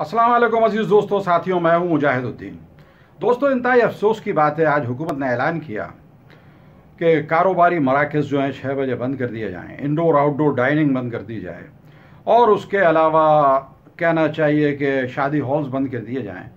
वालेकुम अजीज़ दोस्तों साथियों मैं हूं मुजाहिदुद्दीन दोस्तों इंतहाई अफसोस की बात है आज हुकूमत ने ऐलान किया कि कारोबारी मराकज़ जो हैं छः बजे बंद कर दिए जाएँ इंडोर आउटडोर डाइनिंग बंद कर दी जाए और उसके अलावा कहना चाहिए कि शादी हॉल्स बंद कर दिए जाएँ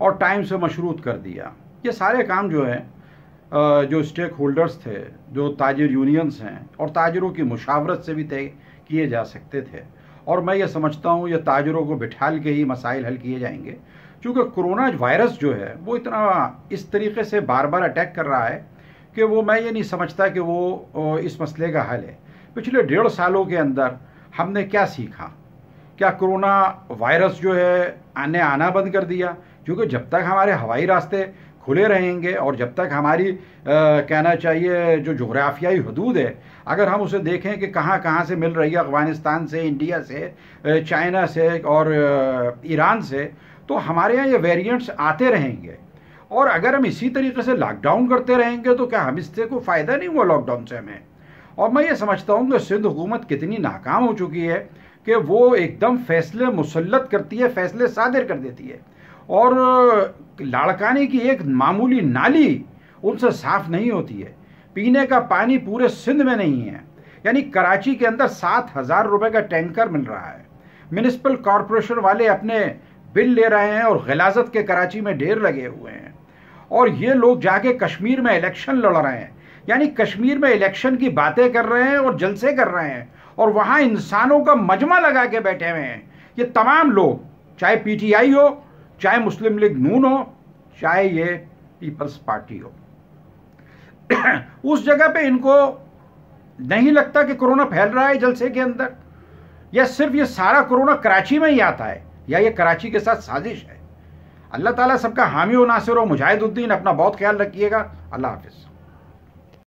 और टाइम से मशरूत कर दिया ये सारे काम जो हैं जो स्टेक होल्डर्स थे जो ताजिर यूनियंस हैं और ताजरों की मुशावरत से भी तय किए जा सकते थे और मैं ये समझता हूँ ये ताजरों को बिठाल के ही मसाइल हल किए जाएंगे क्योंकि कोरोना वायरस जो है वो इतना इस तरीके से बार बार अटैक कर रहा है कि वो मैं ये नहीं समझता कि वो इस मसले का हल है पिछले डेढ़ सालों के अंदर हमने क्या सीखा क्या कोरोना वायरस जो है आने आना बंद कर दिया क्योंकि जब तक हमारे हवाई रास्ते खुले रहेंगे और जब तक हमारी आ, कहना चाहिए जो जोग्राफियाई हदूद है अगर हम उसे देखें कि कहाँ कहाँ से मिल रही है अफ़गानिस्तान से इंडिया से चाइना से और ईरान से तो हमारे यहाँ ये वेरिएंट्स आते रहेंगे और अगर हम इसी तरीके से लॉकडाउन करते रहेंगे तो क्या हम इससे कोई फ़ायदा नहीं हुआ लॉकडाउन से हमें और मैं ये समझता हूँ कि सिंध हुकूमत कितनी नाकाम हो चुकी है कि वो एकदम फैसले मुसलत करती है फैसले सादिर कर देती है और लाड़काने की एक मामूली नाली उनसे साफ नहीं होती है पीने का पानी पूरे सिंध में नहीं है यानी कराची के अंदर सात हज़ार रुपये का टैंकर मिल रहा है म्यूनसिपल कॉरपोरेशन वाले अपने बिल ले रहे हैं और गिलाजत के कराची में ढेर लगे हुए हैं और ये लोग जाके कश्मीर में इलेक्शन लड़ रहे हैं यानी कश्मीर में इलेक्शन की बातें कर रहे हैं और जलसे कर रहे हैं और वहाँ इंसानों का मजमा लगा के बैठे हुए हैं ये तमाम लोग चाहे पीटीआई हो चाहे मुस्लिम लीग नून हो चाहे ये पीपल्स पार्टी हो उस जगह पे इनको नहीं लगता कि कोरोना फैल रहा है जलसे के अंदर या सिर्फ ये सारा कोरोना कराची में ही आता है या ये कराची के साथ साजिश है अल्लाह ताला सबका हामी व नासिर हो मुजाहिदुद्दीन अपना बहुत ख्याल रखिएगा अल्लाह हाफिज़